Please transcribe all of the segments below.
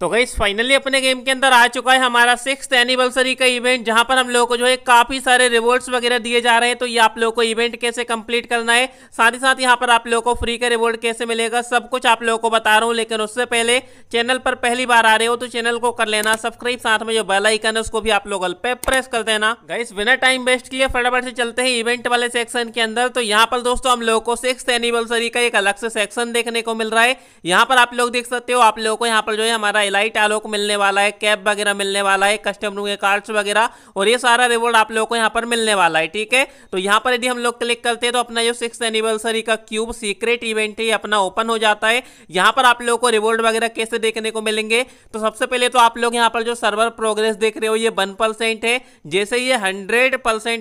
तो गई फाइनली अपने गेम के अंदर आ चुका है हमारा सिक्स एनिवर्सरी का इवेंट जहां पर हम लोग को जो है काफ़ी सारे रिवॉर्ड्स वगैरह दिए जा रहे हैं तो ये आप लोगों को इवेंट कैसे कंप्लीट करना है साथ ही साथ यहां पर आप लोगों को फ्री का रिवॉर्ड कैसे मिलेगा सब कुछ आप लोगों को बता रहा हूं लेकिन उससे पहले चैनल पर पहली बार आ रहे हो तो चैनल को कर लेना सब्सक्राइब साथ में जो बेलाइकन है उसको भी आप लोग अल्पे प्रेस कर देना गाइस बिना टाइम वेस्ट किए फटाफट से चलते हैं इवेंट वाले सेक्शन के अंदर तो यहाँ पर दोस्तों हम लोग को सिक्स एनिवर्सरी का एक अलग सेक्शन देखने को मिल रहा है यहाँ पर आप लोग देख सकते हो आप लोगों को यहाँ पर जो है हमारा हाईलाइट आलोक मिलने वाला है कैब वगैरह मिलने वाला है कस्टम रूम के कार्ड्स वगैरह और ये सारा रिवॉर्ड आप लोगों को यहाँ पर मिलने वाला है ठीक है तो यहाँ पर यदि हम लोग क्लिक करते हैं तो अपना जो सिक्स एनिवर्सरी का क्यूब सीक्रेट इवेंट है अपना ओपन हो जाता है यहाँ पर आप लोगों को रिवॉर्ड वगैरह कैसे देखने को मिलेंगे तो सबसे पहले तो आप लोग यहाँ पर जो सर्वर प्रोग्रेस देख रहे हो ये वन परसेंट है जैसे ये हंड्रेड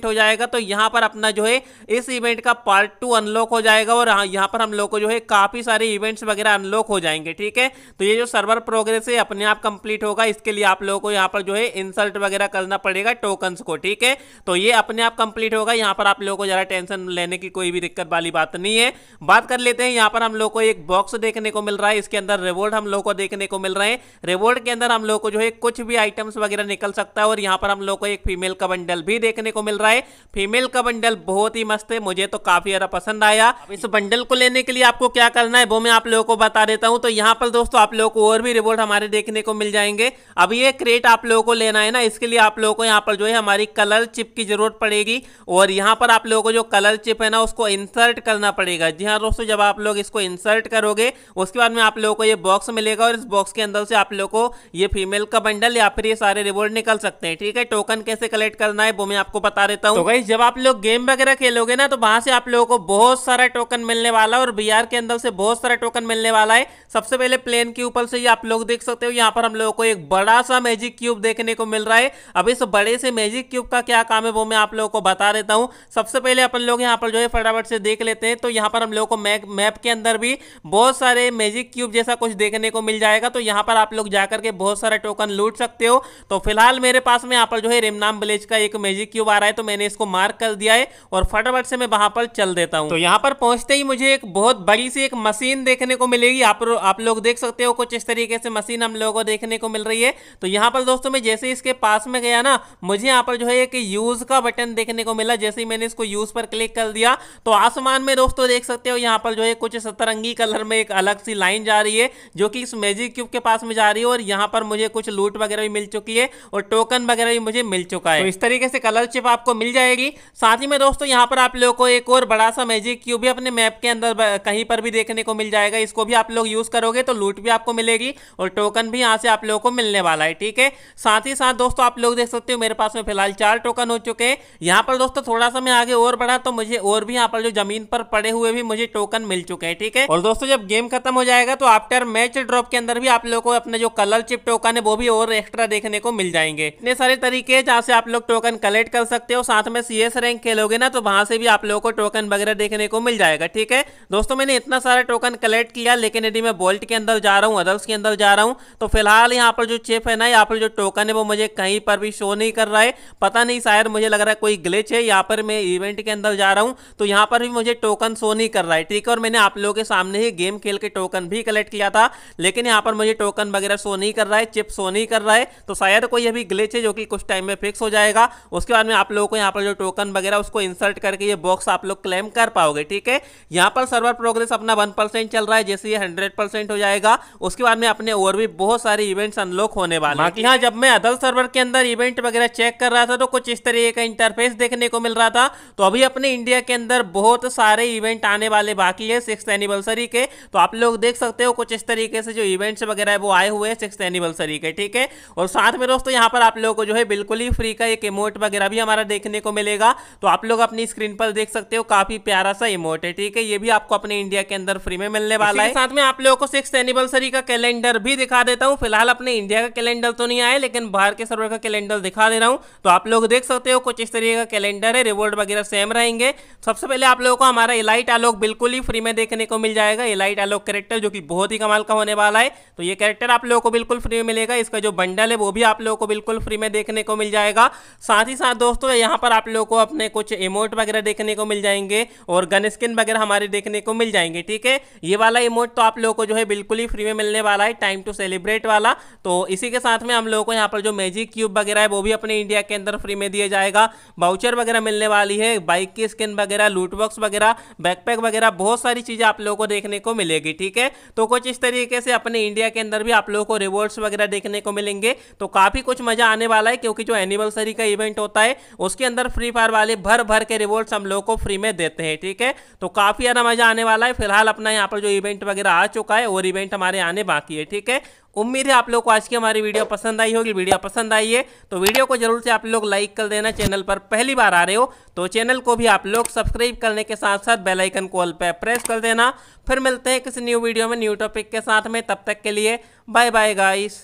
हो जाएगा तो यहाँ पर अपना जो है इस इवेंट का पार्ट टू अनलॉक हो जाएगा और यहाँ पर हम लोग को जो है काफ़ी सारे इवेंट्स वगैरह अनलॉक हो जाएंगे ठीक है तो ये जो सर्वर प्रोग्रेस से अपने आप कंप्लीट होगा इसके लिए आप लोगों को यहाँ पर जो है इंसल्ट वगैरह करना पड़ेगा टोकन को ठीक है तो ये अपने आप कंप्लीट होगा यहाँ पर आप लोगों को ज़रा टेंशन लेने की कोई भी दिक्कत वाली बात नहीं है बात कर लेते हैं यहाँ पर हम लोग को एक बॉक्स देखने को मिल रहा है इसके अंदर रिवॉर्ड हम लोग को देखने को मिल रहे हैं रिवॉर्ड के अंदर हम लोग को जो है कुछ भी आइटम्स वगैरह निकल सकता है और यहाँ पर हम लोग को एक फीमेल का बंडल भी देखने को मिल रहा है फीमेल का बंडल बहुत ही मस्त है मुझे तो काफी ज्यादा पसंद आया इस बंडल को लेने के लिए आपको क्या करना है वो मैं आप लोगों को बता देता हूँ तो यहाँ पर दोस्तों आप लोगों को और भी रिवॉर्ड हमारे सारे देखने को मिल जाएंगे अब ये क्रेट आप लोगों को लेना है ना इसके लिए आप लोगों को यहाँ पर जो है हमारी कलर चिप की जरूरत पड़ेगी और यहाँ पर आप लोगों को जो कलर चिप है ना उसको इंसर्ट करना पड़ेगा जी हाँ दोस्तों जब आप लोग इसको इंसर्ट करोगे उसके बाद में आप लोगों को ये बॉक्स मिलेगा और इस बॉक्स के अंदर से आप लोग को ये फीमेल का बंडल या फिर ये सारे रिवॉर्ड निकल सकते हैं ठीक है टोकन कैसे कलेक्ट करना है वो मैं आपको बता देता हूँ तो जब आप लोग गेम वगैरह खेलोगे ना तो वहां से आप लोगों को बहुत सारा टोकन मिलने वाला है और बी के अंदर से बहुत सारा टोकन मिलने वाला है सबसे पहले प्लेन के ऊपर से ही आप लोग देख सकते सकते हो यहाँ पर हम लोगों को एक बड़ा सा मैजिक क्यूब देखने को मिल रहा है अब इस बड़े से मैजिक क्यूब का क्या काम है वो मैं आप लोगों को बता देता हूँ सबसे पहले अपन लोग यहाँ पर जो है फटाफट से देख लेते हैं तो यहाँ पर हम लोगों को मैप मैप के अंदर भी बहुत सारे मैजिक क्यूब जैसा कुछ देखने को मिल जाएगा तो यहाँ पर आप लोग जाकर के बहुत सारे टोकन लूट सकते हो तो फिलहाल मेरे पास में यहाँ पर जो है रेमनाम विलेज का एक मैजिक क्यूब आ रहा है तो मैंने इसको मार्क कर दिया है और फटाफट से मैं वहाँ पर चल देता हूँ तो यहाँ पर पहुँचते ही मुझे एक बहुत बड़ी सी एक मशीन देखने को मिलेगी आप लोग देख सकते हो कुछ इस तरीके से मशीन हम लोगों को देखने को मिल रही है तो यहाँ पर दोस्तों मैं जैसे इसके पास में गया ना मुझे यहाँ पर जो है एक यूज़ का बटन देखने को मिला जैसे ही मैंने इसको यूज़ पर क्लिक कर दिया तो आसमान में दोस्तों देख सकते हो यहाँ पर जो है कुछ सतरंगी कलर में एक अलग सी लाइन जा रही है जो कि इस मैजिक क्यूब के पास में जा रही है और यहाँ पर मुझे कुछ लूट वगैरह भी मिल चुकी है और टोकन वगैरह भी मुझे मिल चुका है तो इस तरीके से कलर चिप आपको मिल जाएगी साथ ही में दोस्तों यहाँ पर आप लोगों को एक और बड़ा सा मैजिक क्यूब भी अपने मैप के अंदर कहीं पर भी देखने को मिल जाएगा इसको भी आप लोग यूज करोगे तो लूट भी आपको मिलेगी और टोकन टोकन भी यहाँ से आप लोगों को मिलने वाला है ठीक है साथ ही साथ दोस्तों आप लोग देख सकते हो मेरे पास में फिलहाल चार टोकन हो चुके हैं यहाँ पर दोस्तों थोड़ा सा मैं आगे और बढ़ा तो मुझे और भी यहाँ पर जो जमीन पर पड़े हुए भी मुझे टोकन मिल चुके हैं ठीक है और दोस्तों जब गेम खत्म हो जाएगा तो आफ्टर मैच ड्रॉप के अंदर भी आप लोग को अपने जो कलर चिप टोकन है वो भी और एक्स्ट्रा देखने को मिल जाएंगे इतने सारे तरीके जहाँ से आप लोग टोकन कलेक्ट कर सकते हो साथ में सीएस रैंक खेलोगे ना तो वहां से भी आप लोगों को टोकन वगैरह देखने को मिल जाएगा ठीक है दोस्तों मैंने इतना सारा टोकन कलेक्ट किया लेकिन यदि मैं बोल्ट के अंदर जा रहा हूँ अदर्स के अंदर जा रहा हूँ तो फिलहाल यहाँ पर जो चिप है ना यहाँ पर जो टोकन है वो मुझे कहीं पर भी शो नहीं कर रहा है पता नहीं शायद मुझे लग रहा है कोई ग्लिच है यहाँ पर मैं इवेंट के अंदर जा रहा हूँ तो यहाँ पर भी मुझे टोकन शो नहीं कर रहा है ठीक है और मैंने आप लोगों के सामने ही गेम खेल के टोकन भी कलेक्ट किया था लेकिन यहाँ पर मुझे टोकन वगैरह शो नहीं कर रहा है चिप शो नहीं कर रहा है तो शायद कोई अभी ग्लिच है जो कि कुछ टाइम में फिक्स हो जाएगा उसके बाद में आप लोगों को यहाँ पर जो टोकन वगैरह उसको इंसर्ट करके ये बॉक्स आप लोग क्लेम कर पाओगे ठीक है यहाँ पर सर्वर प्रोग्रेस अपना वन चल रहा है जैसे ये हंड्रेड हो जाएगा उसके बाद में अपने और भी बहुत सारे इवेंट्स अनलॉक होने वाले हैं यहाँ जब मैं अदल सर्वर के अंदर इवेंट वगैरह चेक कर रहा था तो कुछ इस तरीके का इंटरफेस देखने को मिल रहा था तो अभी अपने इंडिया के अंदर बहुत सारे इवेंट आने वाले बाकी है सिक्स एनिवर्सरी के तो आप लोग देख सकते हो कुछ इस तरीके से जो इवेंट्स वगैरह है वो आए हुए हैं सिक्स एनिवर्सरी के ठीक है और साथ में दोस्तों यहाँ पर आप लोगों को जो है बिल्कुल ही फ्री का एक इमोट वगैरह भी हमारा देखने को मिलेगा तो आप लोग अपनी स्क्रीन पर देख सकते हो काफी प्यारा सा इमोट है ठीक है ये भी आपको अपने इंडिया के अंदर फ्री में मिलने वाला है साथ में आप लोगों को सिक्स एनिवर्सरी का कैलेंडर भी दिखा दिखा देता हूँ फिलहाल अपने इंडिया का कैलेंडर तो नहीं आया लेकिन बाहर के सर्वर का कैलेंडर दिखा दे रहा हूँ तो आप लोग देख सकते हो कुछ इस तरीके का कैलेंडर है रिवॉर्ड वगैरह सेम रहेंगे सबसे पहले आप लोगों को हमारा इलाइट आलोक बिल्कुल ही फ्री में देखने को मिल जाएगा इलाइट आलोक करेक्टर जो कि बहुत ही कमाल का होने वाला है तो ये करेक्टर आप लोगों को बिल्कुल फ्री में मिलेगा इसका जो बंडल है वो भी आप लोगों को बिल्कुल फ्री में देखने को मिल जाएगा साथ ही साथ दोस्तों यहाँ पर आप लोगों को अपने कुछ इमोट वगैरह देखने को मिल जाएंगे और गन स्किन वगैरह हमारे देखने को मिल जाएंगे ठीक है ये वाला इमोट तो आप लोगों को जो है बिल्कुल ही फ्री में मिलने वाला है टाइम टू सेलिब्रेट वाला तो इसी के साथ में हम लोगों को यहाँ पर जो मैजिक क्यूब वगैरह है वो भी अपने इंडिया के अंदर फ्री में दिया जाएगा बाउचर वगैरह मिलने वाली है बाइक की स्किन वगैरह लूटबॉक्स वगैरह बैकपैक वगैरह बहुत सारी चीज़ें आप लोगों को देखने को मिलेगी ठीक है तो कुछ इस तरीके से अपने इंडिया के अंदर भी आप लोगों को रिवॉर्ड्स वगैरह देखने को मिलेंगे तो काफ़ी कुछ मज़ा आने वाला है क्योंकि जो एनिवर्सरी का इवेंट होता है उसके अंदर फ्री फायर वाले भर भर के रिवॉर्ड्स हम लोग को फ्री में देते हैं ठीक है तो काफ़ी ज़्यादा मज़ा आने वाला है फिलहाल अपना यहाँ पर जो इवेंट वगैरह आ चुका है और इवेंट हमारे आने बाकी है ठीक है उम्मीद है आप लोग को आज की हमारी वीडियो पसंद आई होगी वीडियो पसंद आई है तो वीडियो को जरूर से आप लोग लाइक कर देना चैनल पर पहली बार आ रहे हो तो चैनल को भी आप लोग सब्सक्राइब करने के साथ साथ बेल आइकन को ऑल पर प्रेस कर देना फिर मिलते हैं किसी न्यू वीडियो में न्यू टॉपिक के साथ में तब तक के लिए बाय बाय गाइस